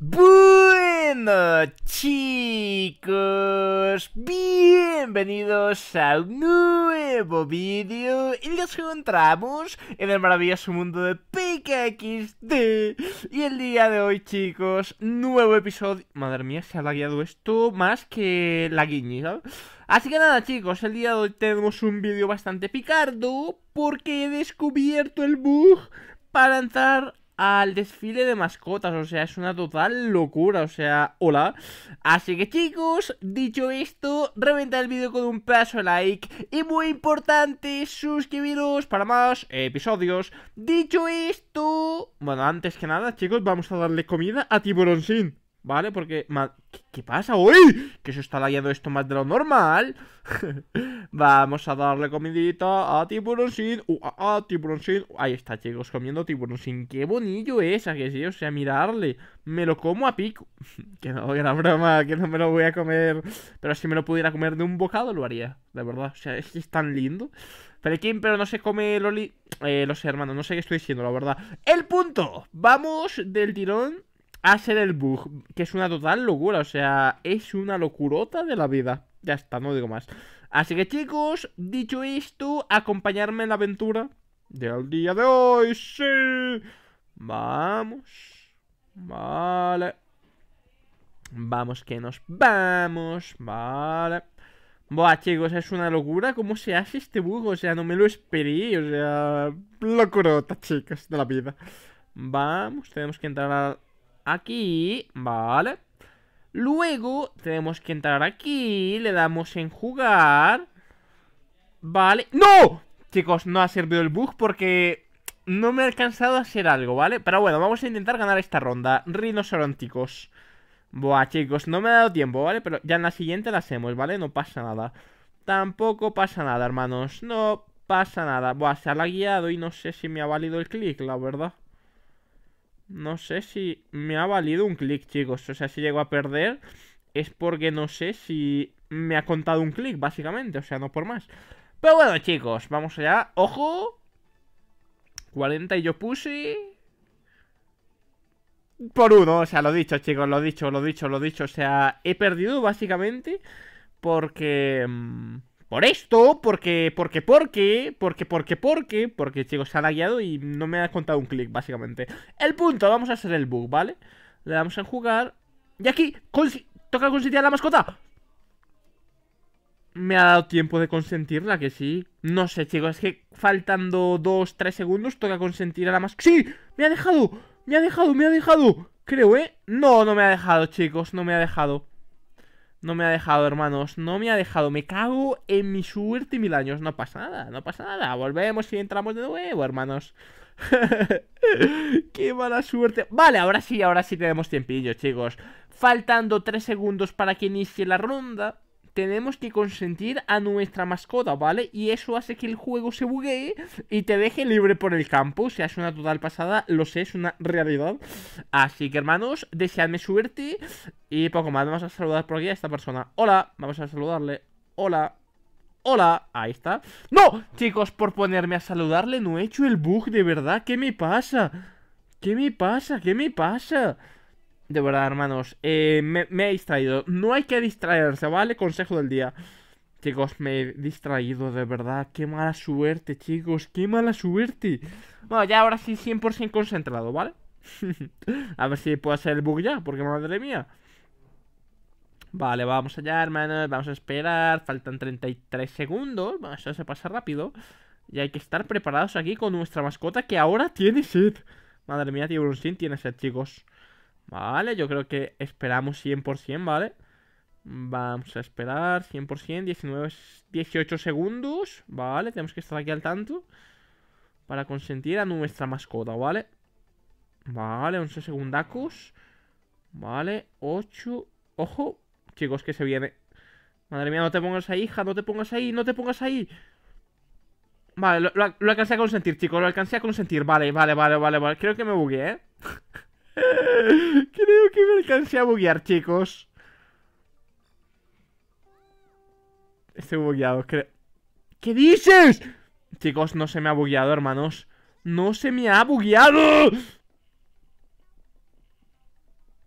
Bueno chicos, bienvenidos a un nuevo vídeo y nos encontramos en el maravilloso mundo de PKXD Y el día de hoy chicos, nuevo episodio... Madre mía, se ha lagueado esto más que la guiñi, Así que nada chicos, el día de hoy tenemos un vídeo bastante picardo porque he descubierto el bug para lanzar al desfile de mascotas, o sea, es una total locura, o sea, hola. Así que chicos, dicho esto, reventad el vídeo con un paso like y muy importante, suscribiros para más episodios. Dicho esto, bueno, antes que nada, chicos, vamos a darle comida a tiburón sin. ¿Vale? Porque... ¿Qué, pasa? ¡Uy! Que se está layando esto más de lo normal. Vamos a darle comidita a Tiburón Sin. Uh, a, Ahí está, chicos, comiendo Tiburón Sin. ¡Qué bonillo es! que sí? O sea, mirarle. Me lo como a pico. que no, era broma, que no me lo voy a comer. Pero si me lo pudiera comer de un bocado, lo haría. De verdad. O sea, es que es tan lindo. Pero quién pero no se come el Loli. Eh, lo sé, hermano. No sé qué estoy diciendo, la verdad. El punto. Vamos del tirón hacer el bug, que es una total locura, o sea, es una locurota de la vida. Ya está, no digo más. Así que chicos, dicho esto, acompañarme en la aventura del día de hoy, sí. Vamos. Vale. Vamos que nos vamos. Vale. Buah, chicos, es una locura cómo se hace este bug, o sea, no me lo esperé, o sea, locurota, chicos, de la vida. Vamos, tenemos que entrar a aquí, ¿vale? Luego tenemos que entrar aquí, le damos en jugar, ¿vale? ¡No! Chicos, no ha servido el bug porque no me ha alcanzado a hacer algo, ¿vale? Pero bueno, vamos a intentar ganar esta ronda, rinoceronticos. Buah, chicos, no me ha dado tiempo, ¿vale? Pero ya en la siguiente la hacemos, ¿vale? No pasa nada. Tampoco pasa nada, hermanos, no pasa nada. Buah, se ha guiado y no sé si me ha valido el clic, la verdad. No sé si me ha valido un clic, chicos. O sea, si llego a perder es porque no sé si me ha contado un clic, básicamente. O sea, no por más. Pero bueno, chicos, vamos allá. ¡Ojo! 40 y yo puse... Por uno, o sea, lo dicho, chicos, lo dicho, lo dicho, lo dicho. O sea, he perdido básicamente porque... Mm, por esto, porque, porque, porque, porque, porque, porque, porque, chicos, se ha guiado y no me ha contado un clic, básicamente. El punto, vamos a hacer el bug, ¿vale? Le damos a jugar. Y aquí, toca consentir a la mascota. Me ha dado tiempo de consentirla, que sí. No sé, chicos, es que faltando dos, tres segundos toca consentir a la mascota. ¡Sí! ¡Me ha dejado! ¡Me ha dejado! ¡Me ha dejado! Creo, ¿eh? No, no me ha dejado, chicos, no me ha dejado. No me ha dejado, hermanos. No me ha dejado. Me cago en mi suerte y mil años. No pasa nada, no pasa nada. Volvemos y entramos de nuevo, hermanos. Qué mala suerte. Vale, ahora sí, ahora sí tenemos tiempillo, chicos. Faltando tres segundos para que inicie la ronda tenemos que consentir a nuestra mascota, ¿vale? Y eso hace que el juego se buguee y te deje libre por el campo. O sea, es una total pasada, lo sé, es una realidad. Así que, hermanos, deseadme suerte y poco más. Vamos a saludar por aquí a esta persona. Hola, vamos a saludarle. Hola. Hola, ahí está. ¡No! Chicos, por ponerme a saludarle no he hecho el bug, de verdad. ¿Qué me pasa? ¿Qué me pasa? ¿Qué me pasa? De verdad, hermanos, eh, me, he distraído. No hay que distraerse, ¿vale? Consejo del día. Chicos, me he distraído, de verdad. Qué mala suerte, chicos. Qué mala suerte. Bueno, ya ahora sí 100% concentrado, ¿vale? A ver si puedo hacer el bug ya, porque madre mía. Vale, vamos allá, hermanos. Vamos a esperar. Faltan 33 segundos. Bueno, eso se pasa rápido. Y hay que estar preparados aquí con nuestra mascota que ahora tiene sed. Madre mía, Tiburón Sin tiene sed, chicos. Vale, yo creo que esperamos 100%, ¿vale? Vamos a esperar 100%, 19, 18 segundos, ¿vale? Tenemos que estar aquí al tanto para consentir a nuestra mascota, ¿vale? Vale, 11 segundacos, ¿vale? 8, ojo, chicos, que se viene. Madre mía, no te pongas ahí, hija, no te pongas ahí, no te pongas ahí. Vale, lo, lo, lo alcancé a consentir, chicos, lo alcancé a consentir, vale, vale, vale, vale, vale. Creo que me bugué, ¿eh? Creo que me alcancé a buguear, chicos. Estoy bugueado, creo... ¿Qué dices? Chicos, no se me ha bugueado, hermanos. ¡No se me ha bugueado!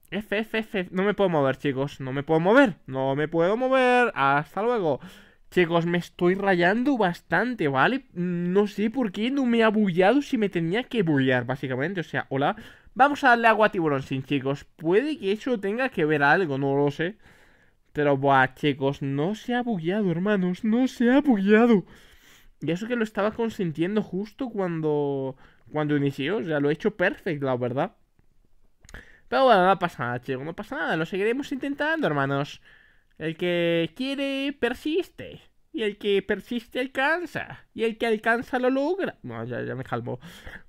F, No me puedo mover, chicos. No me puedo mover. No me puedo mover. Hasta luego. Chicos, me estoy rayando bastante, ¿vale? No sé por qué no me ha bugueado si me tenía que buguear básicamente. O sea, hola... Vamos a darle agua a tiburón sin, chicos. Puede que eso tenga que ver algo, no lo sé. Pero, buah, chicos, no se ha bugueado, hermanos. No se ha bugueado. Y eso que lo estaba consintiendo justo cuando, cuando inició. O sea, lo he hecho perfecto, la verdad. Pero bueno, no pasa nada, chicos. No pasa nada. Lo seguiremos intentando, hermanos. El que quiere, persiste. Y el que persiste alcanza. Y el que alcanza lo logra. Bueno, ya, ya me calmo.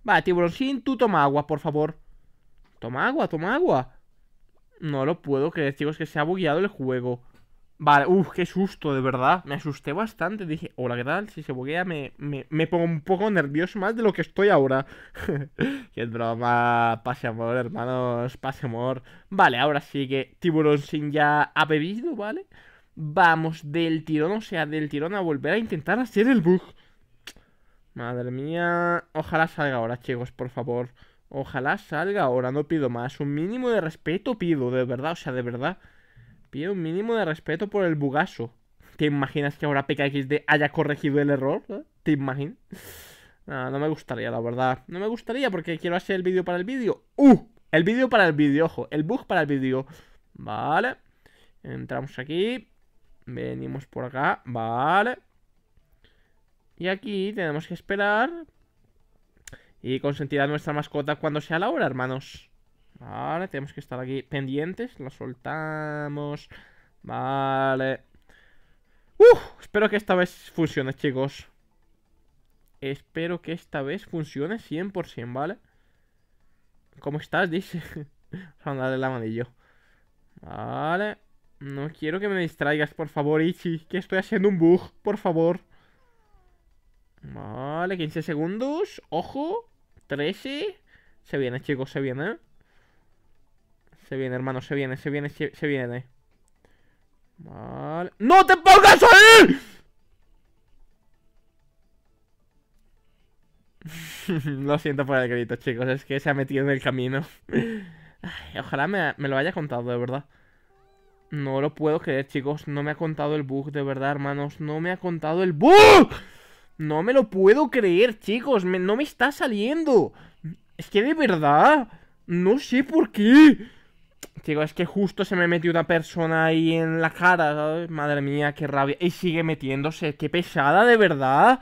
Va, tiburón sin, tú toma agua, por favor. Toma agua, toma agua. No lo puedo creer, chicos, que se ha bugueado el juego. Vale, uff, qué susto, de verdad. Me asusté bastante. Dije, hola, ¿qué tal? Si se buguea, me, me, me pongo un poco nervioso más de lo que estoy ahora. qué broma. Pase amor, hermanos. Pase amor. Vale, ahora sí que Tiburón Sin ya ha bebido, ¿vale? Vamos del tirón, o sea, del tirón a volver a intentar hacer el bug. Madre mía. Ojalá salga ahora, chicos, por favor. Ojalá salga ahora, no pido más. Un mínimo de respeto pido, de verdad, o sea, de verdad. Pido un mínimo de respeto por el bugazo. ¿Te imaginas que ahora PKXD haya corregido el error? ¿Eh? ¿Te imaginas? No, no me gustaría, la verdad. No me gustaría porque quiero hacer el vídeo para el vídeo. ¡Uh! El vídeo para el vídeo, ojo. El bug para el vídeo. Vale. Entramos aquí. Venimos por acá. Vale. Y aquí tenemos que esperar y consentirá nuestra mascota cuando sea la hora, hermanos. Vale, tenemos que estar aquí pendientes. Lo soltamos. Vale. ¡Uh! Espero que esta vez funcione, chicos. Espero que esta vez funcione 100%, ¿vale? ¿Cómo estás? Dice. Vamos a darle el amarillo. Vale. No quiero que me distraigas, por favor, Ichi. Que estoy haciendo un bug, por favor. Vale, 15 segundos. Ojo y... Se viene, chicos, se viene. Se viene, hermano, se viene, se viene, se, viene. Vale. ¡No te pongas ahí! lo siento por el crédito chicos. Es que se ha metido en el camino. ojalá me, me, lo haya contado, de verdad. No lo puedo creer, chicos. No me ha contado el bug, de verdad, hermanos. No me ha contado el bug. No me lo puedo creer, chicos. no me está saliendo. Es que de verdad. No sé por qué. Chicos, es que justo se me metió una persona ahí en la cara. Madre mía, qué rabia. Y sigue metiéndose. Qué pesada, de verdad.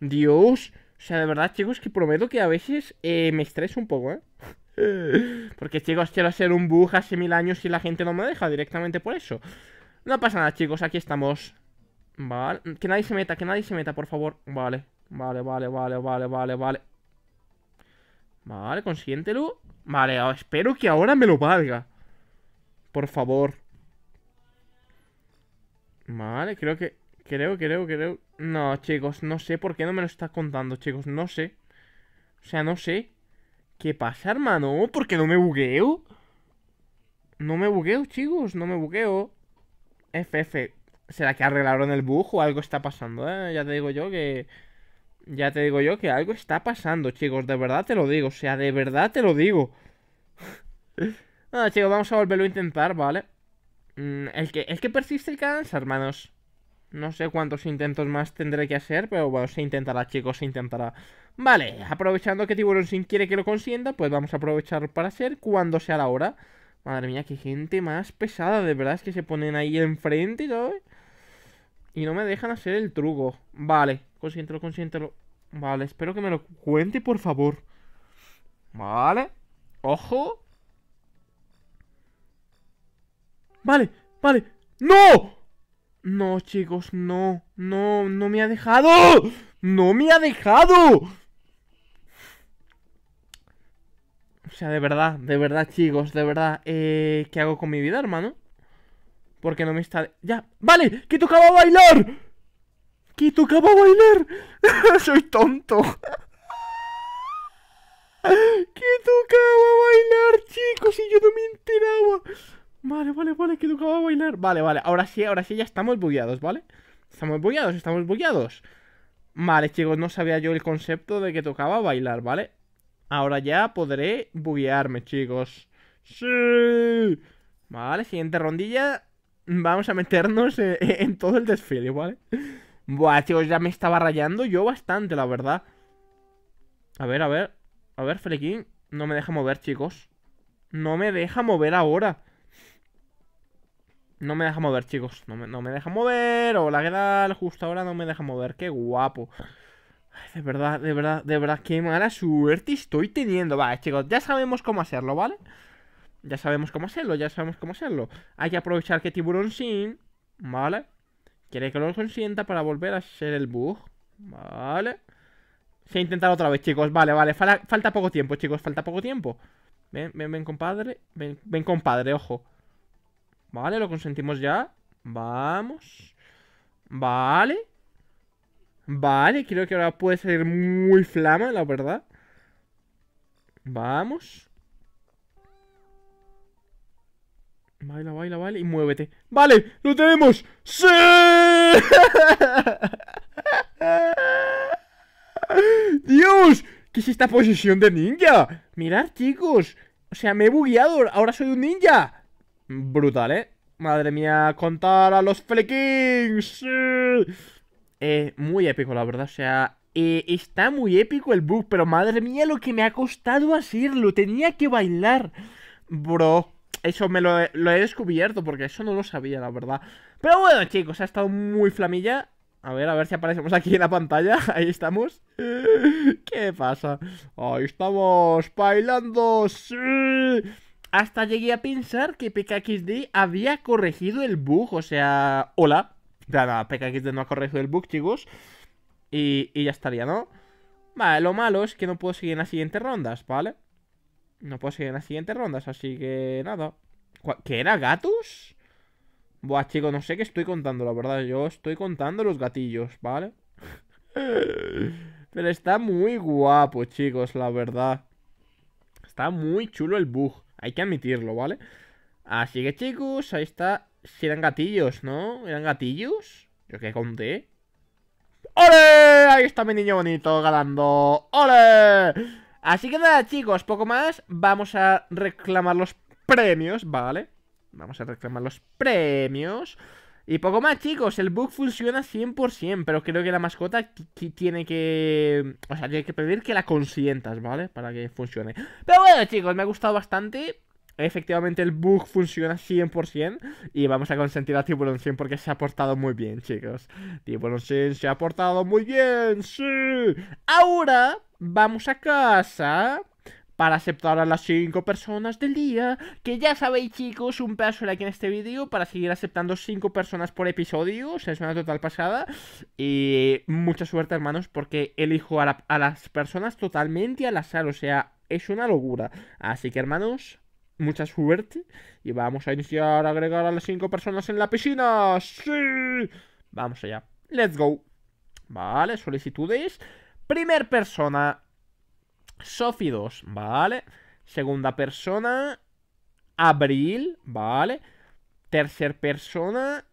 Dios. O sea, de verdad, chicos, que prometo que a veces eh, me estreso un poco, ¿eh? Porque, chicos, quiero hacer un bug hace mil años y la gente no me deja directamente por eso. No pasa nada, chicos, aquí estamos. Vale, que nadie se meta, que nadie se meta, por favor Vale, vale, vale, vale, vale, vale, vale Vale, consiéntelo Vale, ah, espero que ahora me lo valga Por favor Vale, creo que... Creo, creo, creo... No, chicos, no sé por qué no me lo está contando, chicos No sé O sea, no sé ¿Qué pasa, hermano? ¿Por qué no me bugueo? No me bugueo, chicos, no me bugueo FF ¿Será que arreglaron el bug o algo está pasando? Eh? Ya te digo yo que... Ya te digo yo que algo está pasando, chicos. De verdad te lo digo. O sea, de verdad te lo digo. Nada, chicos, vamos a volverlo a intentar, ¿vale? Mm, el, que, el que persiste hermanos. No sé cuántos intentos más tendré que hacer, pero bueno, se intentará, chicos, se intentará. Vale, aprovechando que Tiburón Sin quiere que lo consienta, pues vamos a aprovechar para hacer cuando sea la hora. Madre mía, qué gente más pesada, de verdad, es que se ponen ahí enfrente, y todo y no me dejan hacer el truco. Vale, consiéntelo, consiéntelo Vale, espero que me lo cuente, por favor. Vale. Ojo. Vale, vale. ¡No! No, chicos, no. No, no me ha dejado. ¡No me ha dejado! O sea, de verdad, de verdad, chicos, de verdad. Eh, ¿Qué hago con mi vida, hermano? Porque no me está... ¡Ya! ¡Vale! ¡Que tocaba bailar! ¡Que tocaba bailar! ¡Soy tonto! ¡Que tocaba bailar, chicos! Y yo no me enteraba Vale, vale, vale, que tocaba bailar Vale, vale, ahora sí, ahora sí ya estamos bugueados, ¿vale? Estamos bugueados, estamos bugueados Vale, chicos, no sabía yo el concepto de que tocaba bailar, ¿vale? Ahora ya podré buguearme, chicos ¡Sí! Vale, siguiente rondilla Vamos a meternos eh, en todo el desfile, ¿vale? Buah, chicos, ya me estaba rayando yo bastante, la verdad. A ver, a ver. A ver, Flequín. No me deja mover, chicos. No me deja mover ahora. No me deja mover, chicos. No me, no me deja mover. Hola, ¿qué tal? Justo ahora no me deja mover. Qué guapo. de verdad, de verdad, de verdad. Qué mala suerte estoy teniendo. Vale, chicos, ya sabemos cómo hacerlo, ¿vale? vale ya sabemos cómo hacerlo, ya sabemos cómo hacerlo. Hay que aprovechar que Tiburón Sin, ¿vale? Quiere que lo consienta para volver a ser el bug, ¿vale? Se intentado otra vez, chicos, vale, vale. falta poco tiempo, chicos, falta poco tiempo. Ven, ven, ven, compadre. Ven, ven, compadre, ojo. Vale, lo consentimos ya. Vamos. Vale. Vale, creo que ahora puede salir muy flama, la verdad. Vamos. Baila, baila, baila y muévete. ¡Vale! ¡Lo tenemos! ¡Sí! ¡Dios! ¿Qué es esta posición de ninja? Mirad, chicos. O sea, me he bugueado. Ahora soy un ninja. Brutal, ¿eh? Madre mía, contar a los Flequings. ¡Sí! Eh, muy épico, la verdad. O sea, eh, está muy épico el bug, pero madre mía lo que me ha costado hacerlo. Tenía que bailar. Bro, eso me lo he, descubierto porque eso no lo sabía, la verdad. Pero bueno, chicos, ha estado muy flamilla. A ver, a ver si aparecemos aquí en la pantalla. Ahí estamos. ¿Qué pasa? Ahí estamos bailando. ¡Sí! Hasta llegué a pensar que PKXD había corregido el bug. O sea, hola. Nada, PKXD no ha corregido el bug, chicos. Y, y ya estaría, ¿no? Vale, lo malo es que no puedo seguir en las siguientes rondas, ¿vale? No puedo seguir en las siguientes rondas, así que nada. ¿Qué era? gatus Buah, chicos, no sé qué estoy contando, la verdad. Yo estoy contando los gatillos, ¿vale? Pero está muy guapo, chicos, la verdad. Está muy chulo el bug. Hay que admitirlo, ¿vale? Así que, chicos, ahí está. Si eran gatillos, ¿no? ¿Eran gatillos? Yo que conté. ¡Ole! Ahí está mi niño bonito ganando. ¡Ole! Así que nada, chicos, poco más. Vamos a reclamar los premios, ¿vale? Vamos a reclamar los premios. Y poco más, chicos. El bug funciona 100%, pero creo que la mascota tiene que... O sea, tiene que pedir que la consientas, ¿vale? Para que funcione. Pero bueno, chicos, me ha gustado bastante. Efectivamente el bug funciona 100% y vamos a consentir a Tiburón 100 porque se ha portado muy bien, chicos. Tiburón 100 se ha portado muy bien, sí. Ahora vamos a casa para aceptar a las 5 personas del día. Que ya sabéis, chicos, un de like en este vídeo para seguir aceptando 5 personas por episodio. O sea, es una total pasada. Y mucha suerte, hermanos, porque elijo a, a las personas totalmente al azar. O sea, es una locura. Así que, hermanos, mucha suerte. Y vamos a iniciar a agregar a las 5 personas en la piscina. ¡Sí! Vamos allá. Let's go. Vale, solicitudes. Primer persona, Sophie ¿vale? Segunda persona, Abril, ¿vale? Tercer persona,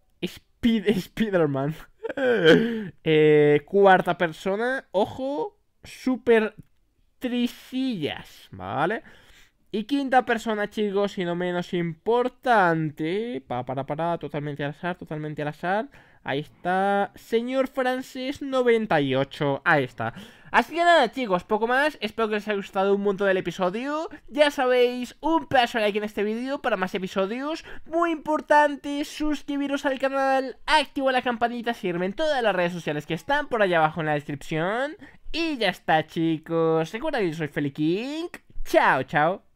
Spiderman spider eh, cuarta persona, ojo, Super Trisillas, ¿vale? Y quinta persona, chicos, y no menos importante. Para, para, para, totalmente al azar, totalmente al azar. Ahí está, señor Francis 98, ahí está Así que nada chicos, poco más, espero que les haya gustado un montón el episodio Ya sabéis, un pedazo de like en este vídeo para más episodios Muy importante, suscribiros al canal, activa la campanita, sirve en todas las redes sociales que están por allá abajo en la descripción Y ya está chicos, recuerda que yo soy Feli King, chao chao